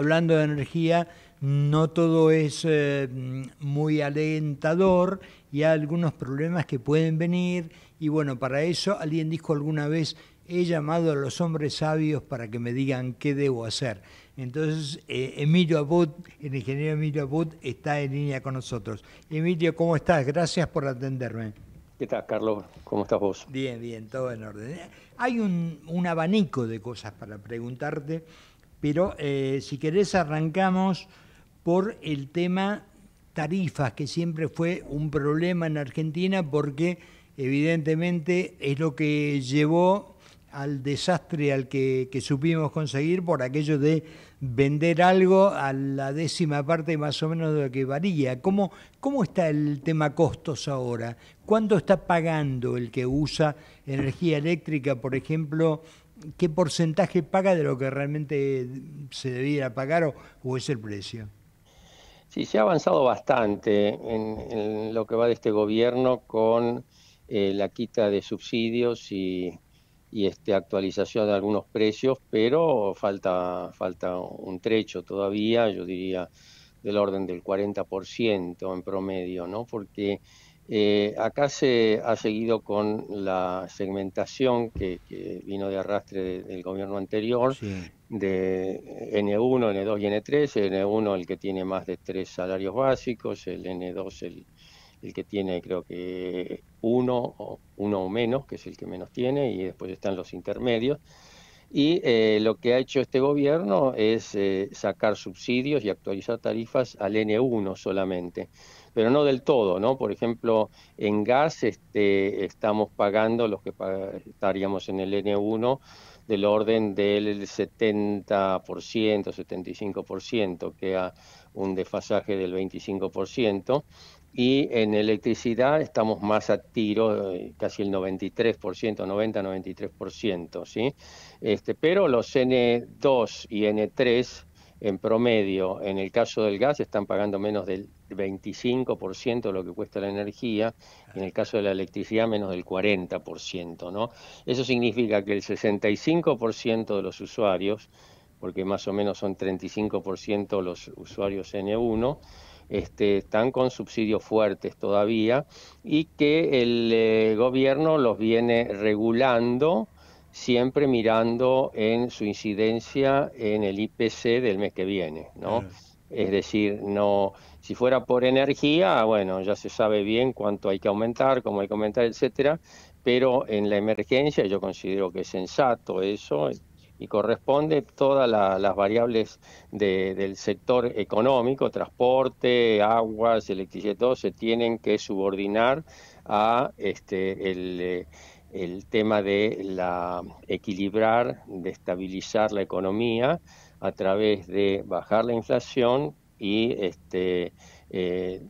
hablando de energía, no todo es eh, muy alentador y hay algunos problemas que pueden venir. Y bueno, para eso alguien dijo alguna vez, he llamado a los hombres sabios para que me digan qué debo hacer. Entonces, eh, Emilio Abud, el ingeniero Emilio Abud, está en línea con nosotros. Emilio, ¿cómo estás? Gracias por atenderme. ¿Qué tal, Carlos? ¿Cómo estás vos? Bien, bien, todo en orden. Hay un, un abanico de cosas para preguntarte pero eh, si querés arrancamos por el tema tarifas, que siempre fue un problema en Argentina porque evidentemente es lo que llevó al desastre al que, supimos conseguir por aquello de vender algo a la décima parte más o menos de lo que varía. ¿Cómo, ¿Cómo está el tema costos ahora? ¿Cuánto está pagando el que usa energía eléctrica, por ejemplo, qué porcentaje paga de lo que realmente se debiera pagar o, es el precio. Sí, se ha avanzado bastante en, lo que va de este gobierno con eh, la quita de subsidios y, y este, actualización de algunos precios, pero falta, falta un trecho todavía, yo diría del orden del 40% en promedio, ¿no? Porque eh, acá se ha seguido con la segmentación que, vino de arrastre del gobierno anterior, de N1, N2 y N3. N1 el que tiene más de tres salarios básicos, el N2 el, el que tiene creo que uno, uno o menos, que es el que menos tiene, y después están los intermedios y eh, lo que ha hecho este gobierno es eh, sacar subsidios y actualizar tarifas al N1 solamente, pero no del todo, ¿no? Por ejemplo, en gas este, estamos pagando los que estaríamos en el N1 del orden del 70%, 75%, que ha un desfasaje del 25%, y en electricidad estamos más a tiro, eh, casi el 93%, 90-93%, ¿sí? Este, pero los N2 y N3 en promedio, en el caso del gas, están pagando menos del 25% de lo que cuesta la energía, en el caso de la electricidad menos del 40%, ¿no? Eso significa que el 65% de los usuarios, porque más o menos son 35% los usuarios N1, este, están con subsidios fuertes todavía y que el eh, gobierno los viene regulando siempre mirando en su incidencia en el IPC del mes que viene, ¿no? Es decir, no, si fuera por energía, bueno, ya se sabe bien cuánto hay que aumentar, cómo hay que aumentar, etcétera, pero en la emergencia yo considero que es sensato eso, y corresponde todas las variables del sector económico, transporte, aguas, electricidad, todo se tienen que subordinar a este, el, el tema de la equilibrar, de estabilizar la economía a través de bajar la inflación y este, eh,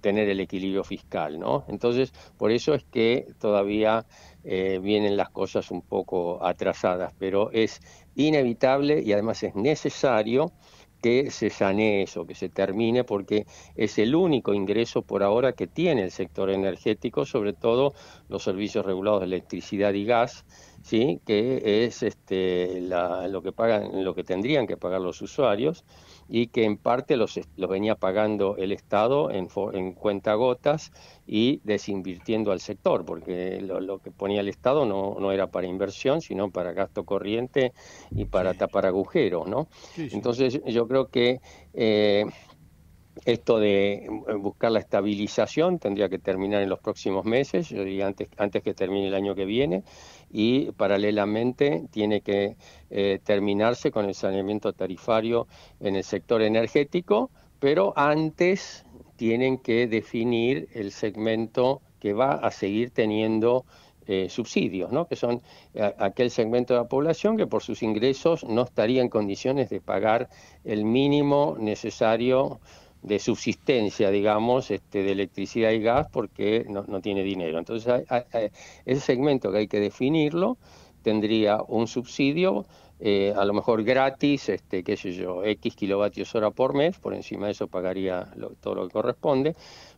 tener el equilibrio fiscal, ¿no? Entonces, por eso es que todavía eh, vienen las cosas un poco atrasadas, pero es inevitable y además es necesario que se sane eso, que se termine, porque es el único ingreso por ahora que tiene el sector energético, sobre todo los servicios regulados de electricidad y gas, sí, que es este, lo que pagan, lo que tendrían que pagar los usuarios y que en parte los, los venía pagando el Estado en, en gotas y desinvirtiendo al sector, porque lo, que ponía el Estado no, no, era para inversión, sino para gasto corriente y para tapar agujeros, ¿no? Entonces yo creo que eh, esto de eh, buscar la estabilización tendría que terminar en los próximos meses, yo diría antes, antes que termine el año que viene, y paralelamente tiene que eh, terminarse con el saneamiento tarifario en el sector energético, pero antes tienen que definir el segmento que va a seguir teniendo eh, subsidios, ¿no? que son aquel segmento de la población que por sus ingresos no estaría en condiciones de pagar el mínimo necesario de subsistencia, digamos, este, de electricidad y gas porque no, tiene dinero. Entonces, ese segmento que hay que definirlo tendría un subsidio, eh, a lo mejor gratis, este, qué sé yo, X kilovatios hora por mes, por encima de eso pagaría todo lo que corresponde,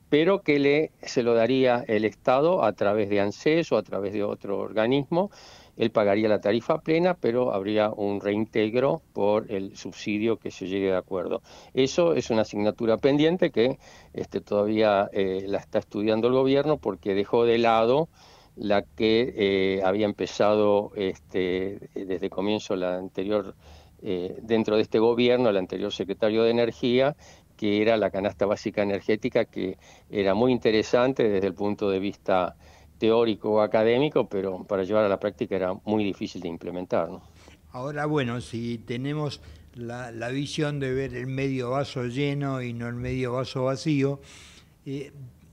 pero que le, se lo daría el Estado a través de ANSES o a través de otro organismo él pagaría la tarifa plena, pero habría un reintegro por el subsidio que se llegue de acuerdo. Eso es una asignatura pendiente que este, todavía eh, la está estudiando el gobierno porque dejó de lado la que eh, había empezado este, desde comienzo la anterior, eh, dentro de este gobierno, el anterior secretario de Energía, que era la canasta básica energética, que era muy interesante desde el punto de vista teórico o académico, pero para llevar a la práctica era muy difícil de implementar. ¿no? Ahora, bueno, si tenemos la, visión de ver el medio vaso lleno y no el medio vaso vacío, eh,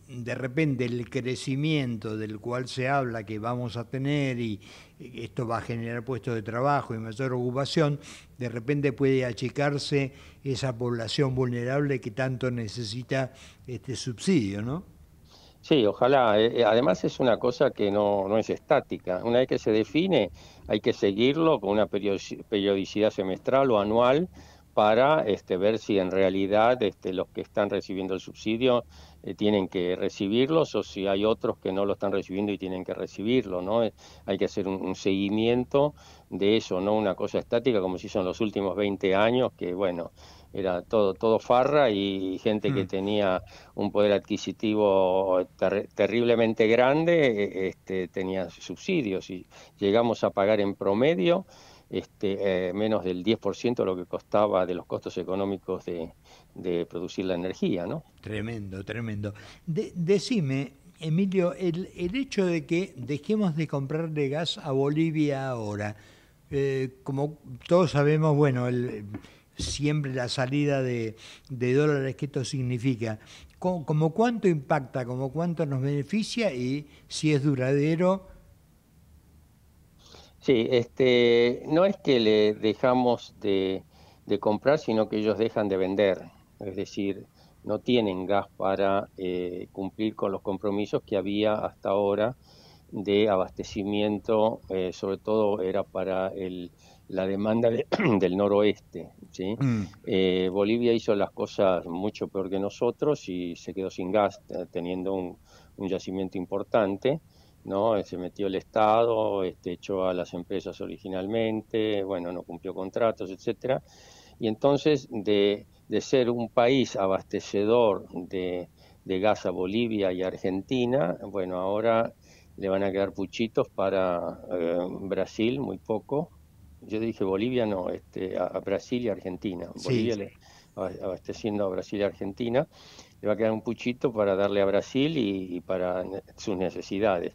de repente el crecimiento del cual se habla que vamos a tener y esto va a generar puestos de trabajo y mayor ocupación, de repente puede achicarse esa población vulnerable que tanto necesita este subsidio, ¿no? Sí, ojalá. Eh, eh, además es una cosa que no, no, es estática. Una vez que se define, hay que seguirlo con una periodicidad semestral o anual para este, ver si en realidad este, los que están recibiendo el subsidio eh, tienen que recibirlos o si hay otros que no lo están recibiendo y tienen que recibirlo. ¿no? Hay que hacer un, seguimiento de eso, no una cosa estática como si son los últimos 20 años, que bueno, era todo, todo farra y gente que hmm. tenía un poder adquisitivo terriblemente grande eh, este, tenía subsidios y llegamos a pagar en promedio este, eh, menos del 10% de lo que costaba de los costos económicos de, producir la energía. ¿no? Tremendo, tremendo. decime, Emilio, el, el hecho de que dejemos de comprarle gas a Bolivia ahora, eh, como todos sabemos, bueno, el siempre la salida de, dólares ¿qué esto significa, ¿Cómo cuánto impacta, cómo cuánto nos beneficia y si es duradero. Sí, este, no es que le dejamos de, comprar, sino que ellos dejan de vender, es decir, no tienen gas para eh, cumplir con los compromisos que había hasta ahora de abastecimiento, eh, sobre todo era para el la demanda del noroeste. Mm. Eh, Bolivia hizo las cosas mucho peor que nosotros y se quedó sin gas, eh, teniendo un, yacimiento importante. ¿no? Eh, se metió el Estado, este, echó a las empresas originalmente, bueno, no cumplió contratos, etcétera. Y entonces, de, ser un país abastecedor de, gas a Bolivia y Argentina, bueno, ahora le van a quedar puchitos para Brasil, muy poco, yo dije Bolivia no, este, a, Brasil y Argentina. Bolivia le, abasteciendo a Brasil y Argentina, le va a quedar un puchito para darle a Brasil y, para sus necesidades.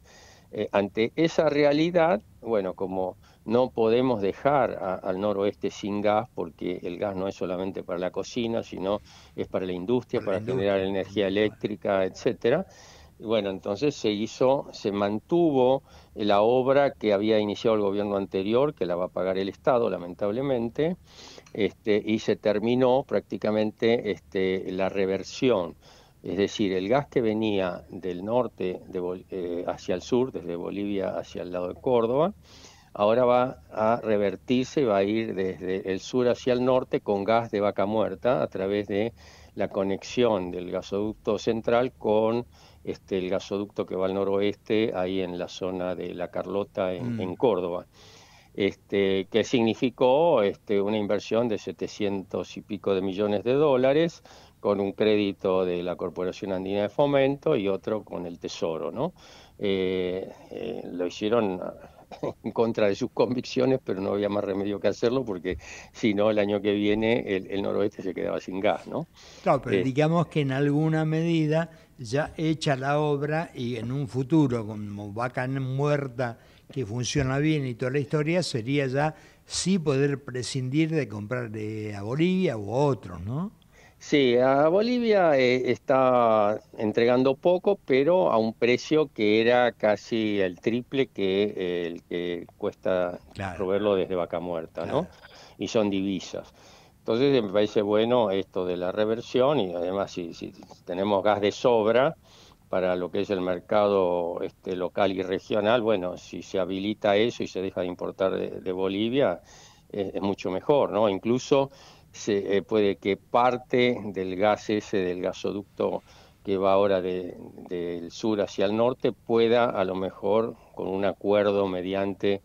Eh, ante esa realidad, bueno, como no podemos dejar al noroeste sin gas, porque el gas no es solamente para la cocina, sino es para la industria, para, generar energía eléctrica, etcétera bueno, entonces se hizo, se mantuvo eh, la obra que había iniciado el gobierno anterior, que la va a pagar el Estado, lamentablemente, este, y se terminó prácticamente este, la reversión. Es decir, el gas que venía del norte de, eh, hacia el sur, desde Bolivia hacia el lado de Córdoba, ahora va a revertirse va a ir desde el sur hacia el norte con gas de vaca muerta a través de la conexión del gasoducto central con este, el gasoducto que va al noroeste, ahí en la zona de La Carlota, en, mm. Córdoba, este, que significó este, una inversión de 700 y pico de millones de dólares, con un crédito de la Corporación Andina de Fomento y otro con el Tesoro, ¿no? Eh, eh, lo hicieron en contra de sus convicciones, pero no había más remedio que hacerlo porque si no, el año que viene el, noroeste se quedaba sin gas, ¿no? Claro, pero eh, digamos que en alguna medida ya hecha la obra y en un futuro, como vaca muerta que funciona bien y toda la historia, sería ya sí poder prescindir de comprar a Bolivia u otro, otros, ¿no? Sí, a Bolivia eh, está entregando poco, pero a un precio que era casi el triple que el que cuesta roberlo desde vaca muerta, ¿no? Y son divisas. Entonces eh, me parece bueno esto de la reversión y además si, tenemos gas de sobra para lo que es el mercado este, local y regional, bueno, si se habilita eso y se deja de importar de, Bolivia, es mucho mejor, ¿no? Incluso se, eh, puede que parte del gas ese, del gasoducto que va ahora del sur hacia el norte, pueda a lo mejor con un acuerdo mediante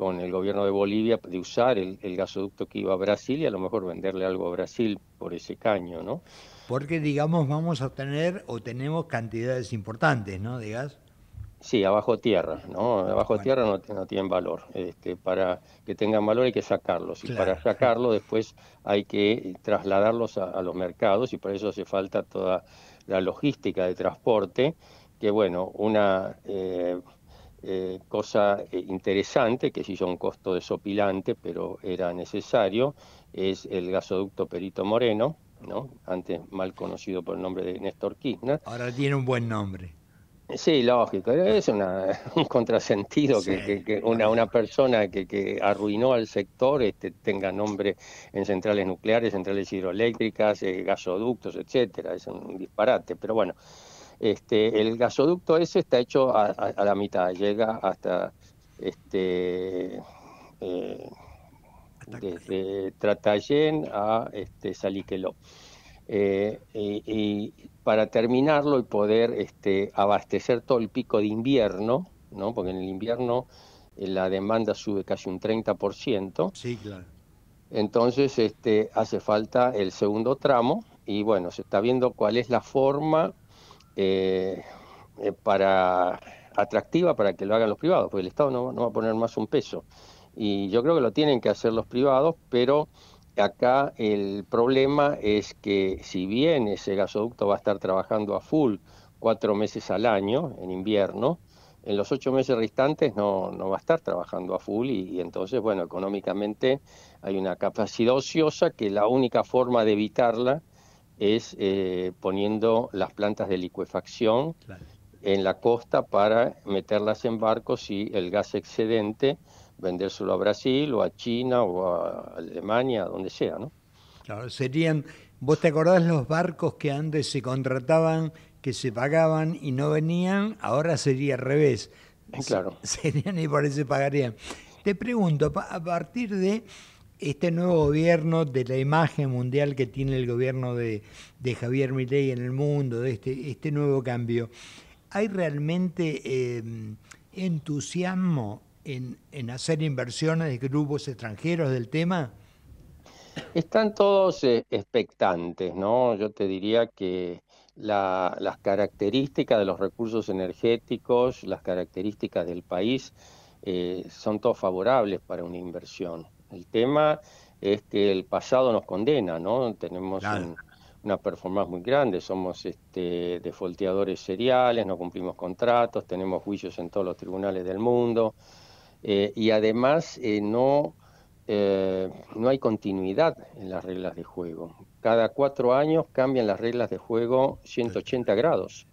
con el gobierno de Bolivia de usar el, gasoducto que iba a Brasil y a lo mejor venderle algo a Brasil por ese caño, ¿no? Porque, digamos, vamos a tener o tenemos cantidades importantes, ¿no? gas. Sí, abajo tierra, ¿no? Abajo tierra no, tienen valor. Este, para que tengan valor hay que sacarlos. Y para sacarlos después hay que trasladarlos a, los mercados y para eso hace falta toda la logística de transporte, que bueno, una... Eh, eh, cosa eh, interesante, que sí hizo un costo desopilante, pero era necesario, es el gasoducto Perito Moreno, ¿no? antes mal conocido por el nombre de Néstor Kirchner. Ahora tiene un buen nombre. Sí, lógico, es un contrasentido que, una, una persona que, que, arruinó al sector este, tenga nombre en centrales nucleares, centrales hidroeléctricas, eh, gasoductos, etcétera, es un disparate, pero bueno, este, el gasoducto ese está hecho a, la mitad, llega hasta este eh, desde Tratayén a este, Saliqueló. Eh, y, para terminarlo y poder este, abastecer todo el pico de invierno, ¿no? porque en el invierno eh, la demanda sube casi un 30%. Sí, claro. Entonces este, hace falta el segundo tramo y bueno, se está viendo cuál es la forma eh, eh, para atractiva para que lo hagan los privados, porque el Estado no, va a poner más un peso. Y yo creo que lo tienen que hacer los privados, pero acá el problema es que si bien ese gasoducto va a estar trabajando a full cuatro meses al año, en invierno, en los ocho meses restantes no, va a estar trabajando a full y, entonces, bueno, económicamente hay una capacidad ociosa que la única forma de evitarla es eh, poniendo las plantas de licuefacción en la costa para meterlas en barcos y el gas excedente vendérselo a Brasil o a China o a Alemania, donde sea, ¿no? Claro, serían, ¿vos te acordás los barcos que antes se contrataban, que se pagaban y no venían? Ahora sería al revés. Claro. Serían y por eso pagarían. Te pregunto, a partir de este nuevo gobierno, de la imagen mundial que tiene el gobierno de, Javier Milei en el mundo, de este, este nuevo cambio, ¿hay realmente eh, entusiasmo en, hacer inversiones de grupos extranjeros del tema? Están todos eh, expectantes, ¿no? Yo te diría que las características de los recursos energéticos, las características del país, eh, son todos favorables para una inversión. El tema es que el pasado nos condena, ¿no? Tenemos una performance muy grande, somos este, defolteadores seriales, no cumplimos contratos, tenemos juicios en todos los tribunales del mundo eh, y además eh, no, eh, no hay continuidad en las reglas de juego. Cada cuatro años cambian las reglas de juego 180 grados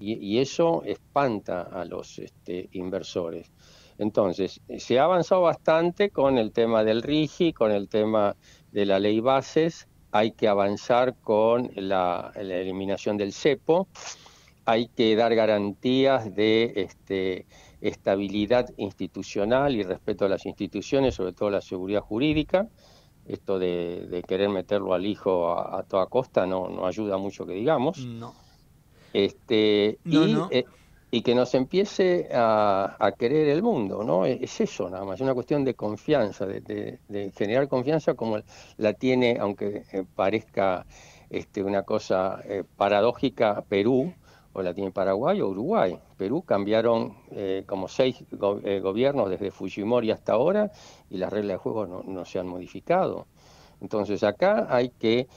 y, eso espanta a los este, inversores. Entonces, se ha avanzado bastante con el tema del RIGI, con el tema de la ley bases, hay que avanzar con la, eliminación del cepo, hay que dar garantías de este, estabilidad institucional y respeto a las instituciones, sobre todo la seguridad jurídica. Esto de, querer meterlo al hijo a, toda costa no, no ayuda mucho que digamos. No. Este, y, eh, y que nos empiece a, a, querer el mundo, ¿no? E, es eso nada más, es una cuestión de confianza, de, generar confianza como la tiene, aunque eh, parezca este, una cosa eh, paradójica, Perú, o la tiene Paraguay o Uruguay. Perú cambiaron eh, como seis gobiernos desde Fujimori hasta ahora y las reglas de juego no se han modificado. Entonces acá hay que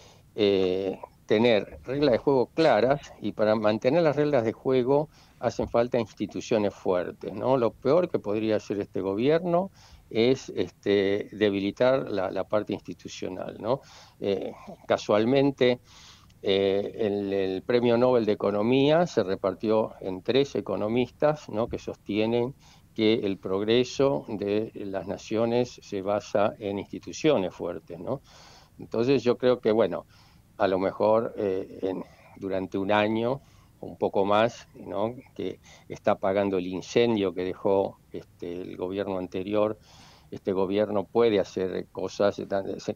tener reglas de juego claras y para mantener las reglas de juego hacen falta instituciones fuertes. ¿no? Lo peor que podría hacer este gobierno es este, debilitar la, parte institucional. ¿no? Eh, casualmente, eh, el, Premio Nobel de Economía se repartió en tres economistas ¿no? que sostienen que el progreso de las naciones se basa en instituciones fuertes. ¿no? Entonces yo creo que, bueno, a lo mejor eh, en, durante un año, un poco más, ¿no? que está pagando el incendio que dejó este, el gobierno anterior. Este gobierno puede hacer cosas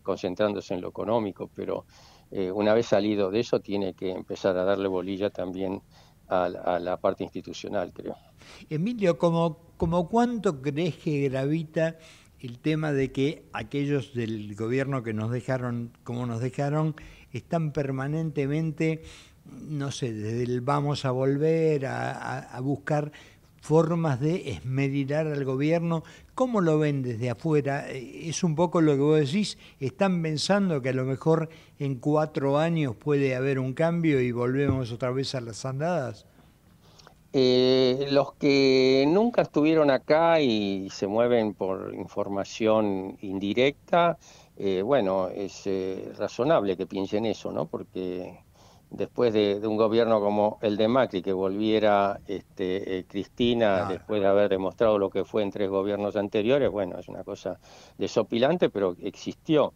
concentrándose en lo económico, pero eh, una vez salido de eso tiene que empezar a darle bolilla también a, la parte institucional, creo. Emilio, como ¿cómo cuánto crees que gravita el tema de que aquellos del gobierno que nos dejaron, como nos dejaron, están permanentemente, no sé, desde el vamos a volver a, buscar formas de esmerilar al gobierno. ¿Cómo lo ven desde afuera? Eh, es un poco lo que vos decís. Están pensando que a lo mejor en cuatro años puede haber un cambio y volvemos otra vez a las andadas. Eh, los que nunca estuvieron acá y se mueven por información indirecta, eh, bueno, es eh, razonable que piensen eso, ¿no? Porque después de, un gobierno como el de Macri, que volviera este, eh, Cristina después de haber demostrado lo que fue en tres gobiernos anteriores, bueno, es una cosa desopilante, pero existió.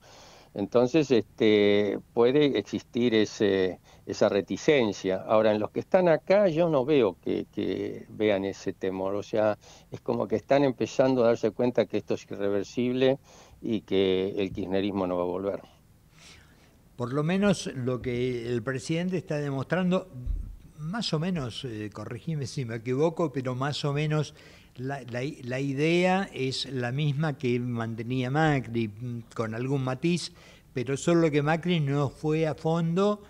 Entonces este, puede existir ese, esa reticencia. Ahora, en los que están acá yo no veo que, que, vean ese temor, o sea, es como que están empezando a darse cuenta que esto es irreversible y que el kirchnerismo no va a volver. Por lo menos lo que el presidente está demostrando, más o menos, eh, corregíme si me equivoco, pero más o menos la, la, idea es la misma que mantenía Macri, con algún matiz, pero solo que Macri no fue a fondo,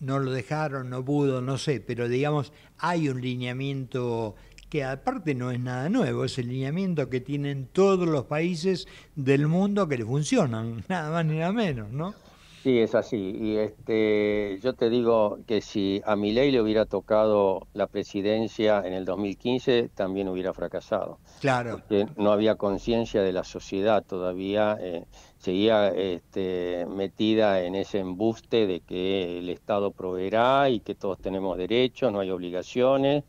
no lo dejaron, no pudo, no sé, pero digamos, hay un lineamiento que aparte no es nada nuevo, es el lineamiento que tienen todos los países del mundo que le funcionan, nada más ni nada menos, ¿no? Sí, es así. Y este, yo te digo que si a ley le hubiera tocado la presidencia en el 2015, también hubiera fracasado. Claro. Porque no había conciencia de la sociedad todavía, eh, seguía este, metida en ese embuste de que el Estado proveerá y que todos tenemos derechos, no hay obligaciones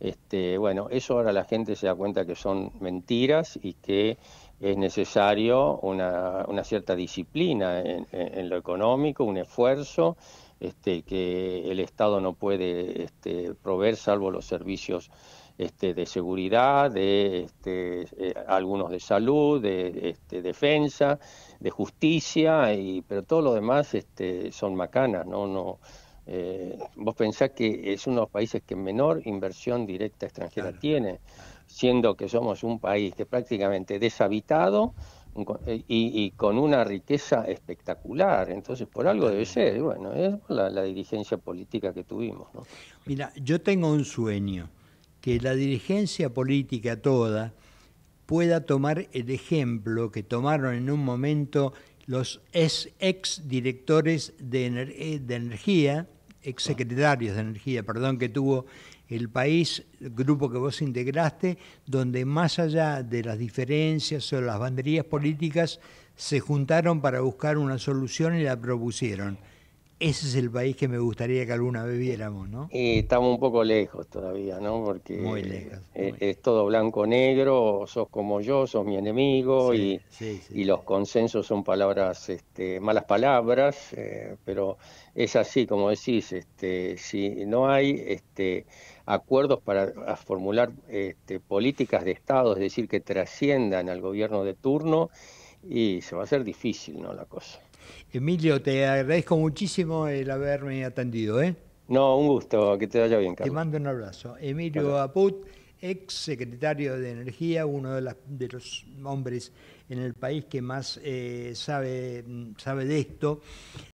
este, bueno, eso ahora la gente se da cuenta que son mentiras y que es necesario una, cierta disciplina en, lo económico, un esfuerzo este, que el Estado no puede este, proveer salvo los servicios este, de seguridad, de este, eh, algunos de salud, de este, defensa, de justicia, y, pero todo lo demás este, son macanas, ¿no? no eh, vos pensás que es uno de los países que menor inversión directa extranjera tiene, siendo que somos un país que prácticamente deshabitado eh, y, con una riqueza espectacular. Entonces, por algo debe ser. Bueno, es la, dirigencia política que tuvimos. Mira, yo tengo un sueño, que la dirigencia política toda pueda tomar el ejemplo que tomaron en un momento los ex, directores de eh, energía, exsecretarios de Energía, perdón, que tuvo el país, el grupo que vos integraste, donde más allá de las diferencias o las banderías políticas, se juntaron para buscar una solución y la propusieron ese es el país que me gustaría que alguna vez viéramos, ¿no? Eh, estamos un poco lejos todavía, ¿no? Porque muy eh, lejos, eh, es, todo blanco-negro, sos como yo, sos mi enemigo, y, y los consensos son palabras, este, malas palabras, pero es así, como decís, este, si no hay este, acuerdos para formular este, políticas de Estado, es decir, que trasciendan al gobierno de turno, y se va a hacer difícil, ¿no? La cosa. Emilio, te agradezco muchísimo el haberme atendido. ¿eh? No, un gusto, que te vaya bien, Carlos. Te mando un abrazo. Emilio Aput, ex secretario de Energía, uno de, los hombres en el país que más eh, sabe, sabe de esto.